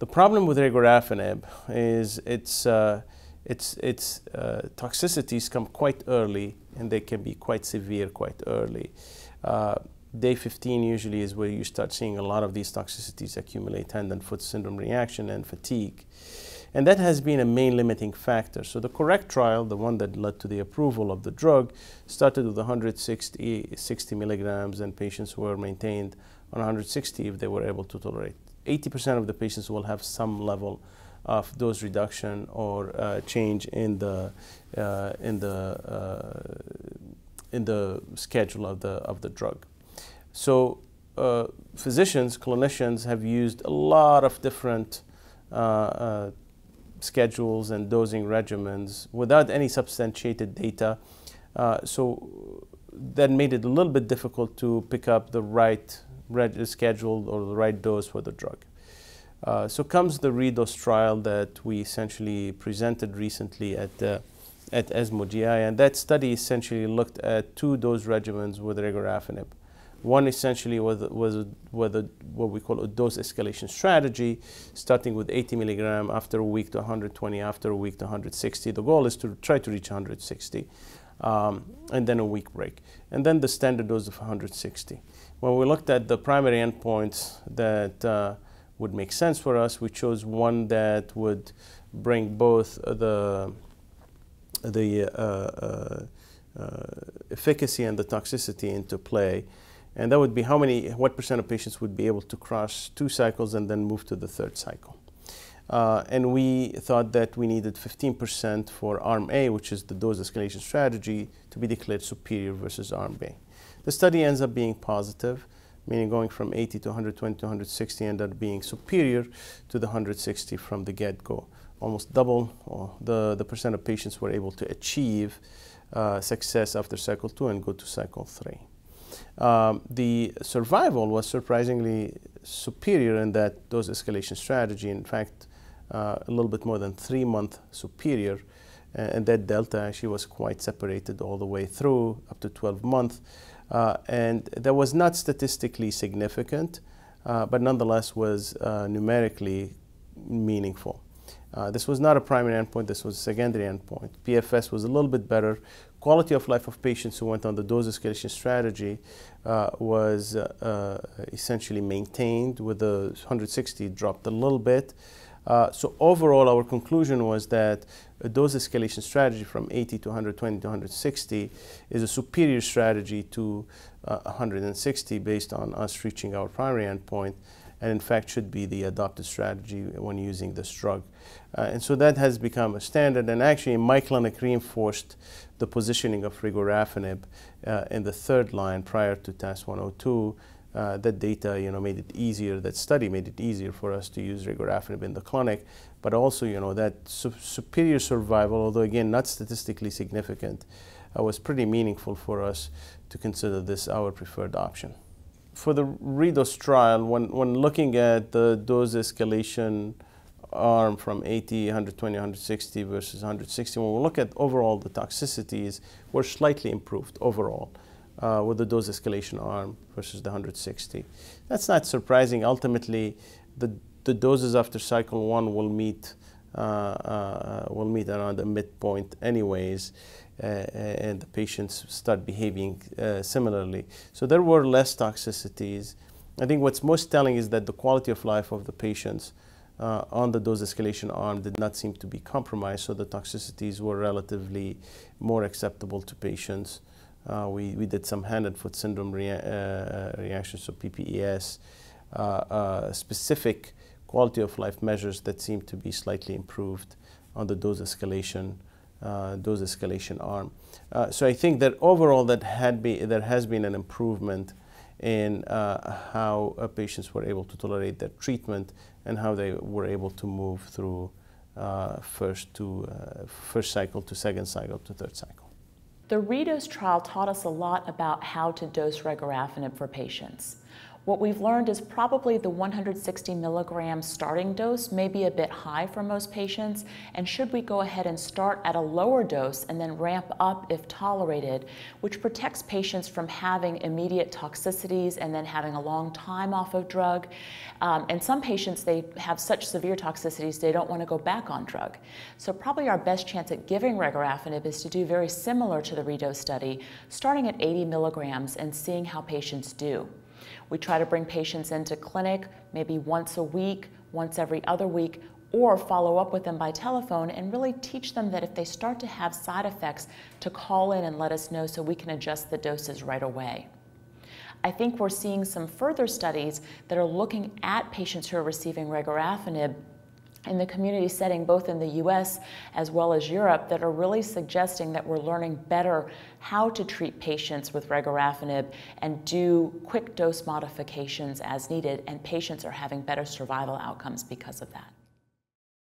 The problem with regorafenib is its, uh, its, its uh, toxicities come quite early and they can be quite severe quite early. Uh, day 15 usually is where you start seeing a lot of these toxicities accumulate, hand and foot syndrome reaction and fatigue. And that has been a main limiting factor. So the correct trial, the one that led to the approval of the drug, started with 160 60 milligrams and patients were maintained on 160 if they were able to tolerate 80% of the patients will have some level of dose reduction or uh, change in the uh, in the uh, in the schedule of the of the drug. So uh, physicians, clinicians have used a lot of different uh, uh, schedules and dosing regimens without any substantiated data. so that made it a little bit difficult to pick up the right schedule or the right dose for the drug. Uh, so comes the redose trial that we essentially presented recently at, uh, at ESMO GI, and that study essentially looked at two dose regimens with regorafenib. One essentially was, was, was a, what we call a dose escalation strategy, starting with 80 milligram after a week to 120, after a week to 160. The goal is to try to reach 160 um, and then a week break. And then the standard dose of 160. When we looked at the primary endpoints that uh, would make sense for us, we chose one that would bring both the, the uh, uh, uh, efficacy and the toxicity into play. And that would be how many, what percent of patients would be able to cross two cycles and then move to the third cycle. Uh, and we thought that we needed 15% for arm A, which is the dose escalation strategy, to be declared superior versus arm B. The study ends up being positive, meaning going from 80 to 120 to 160 ended up being superior to the 160 from the get-go. Almost double the, the percent of patients were able to achieve uh, success after cycle two and go to cycle three. Um, the survival was surprisingly superior in that dose escalation strategy. In fact, uh, a little bit more than three months superior. Uh, and that delta, actually was quite separated all the way through up to 12 months. Uh, and that was not statistically significant, but nonetheless was numerically meaningful. Uh, this was not a primary endpoint, this was a secondary endpoint. PFS was a little bit better. Quality of life of patients who went on the dose escalation strategy uh, was uh, essentially maintained with the 160 dropped a little bit. Uh, so overall, our conclusion was that a dose escalation strategy from 80 to 120 to 160 is a superior strategy to uh, 160 based on us reaching our primary endpoint and in fact should be the adopted strategy when using this drug. Uh, and so that has become a standard and actually my clinic reinforced the positioning of rigorafenib uh, in the third line prior to TAS-102 uh, that data, you know, made it easier, that study made it easier for us to use regorafenib in the clinic, but also, you know, that su superior survival, although again, not statistically significant, uh, was pretty meaningful for us to consider this our preferred option. For the REDOS trial, when, when looking at the dose escalation arm from 80, 120, 160 versus 160, when we look at overall the toxicities, were slightly improved overall uh, with the dose escalation arm versus the 160. That's not surprising. Ultimately, the, the doses after cycle one will meet uh, uh, will meet around the midpoint anyways, uh, uh, and the patients start behaving uh, similarly. So there were less toxicities. I think what's most telling is that the quality of life of the patients uh, on the dose escalation arm did not seem to be compromised, so the toxicities were relatively more acceptable to patients. Uh, we, we did some hand and foot syndrome rea uh, uh, reactions, so PPES, specific quality of life measures that seem to be slightly improved on the dose escalation uh, dose escalation arm. Uh, so I think that overall that had be, there has been an improvement in uh, how patients were able to tolerate their treatment and how they were able to move through first to first cycle to second cycle to third cycle. The REDOSE trial taught us a lot about how to dose regorafenib for patients. What we've learned is probably the 160 milligram starting dose may be a bit high for most patients, and should we go ahead and start at a lower dose and then ramp up if tolerated, which protects patients from having immediate toxicities and then having a long time off of drug. Um, and some patients, they have such severe toxicities, they don't want to go back on drug. So probably our best chance at giving regorafenib is to do very similar to the REDO study, starting at 80 milligrams and seeing how patients do. We try to bring patients into clinic maybe once a week, once every other week, or follow up with them by telephone and really teach them that if they start to have side effects, to call in and let us know so we can adjust the doses right away. I think we're seeing some further studies that are looking at patients who are receiving regorafenib in the community setting, both in the US as well as Europe, that are really suggesting that we're learning better how to treat patients with regorafenib and do quick dose modifications as needed, and patients are having better survival outcomes because of that.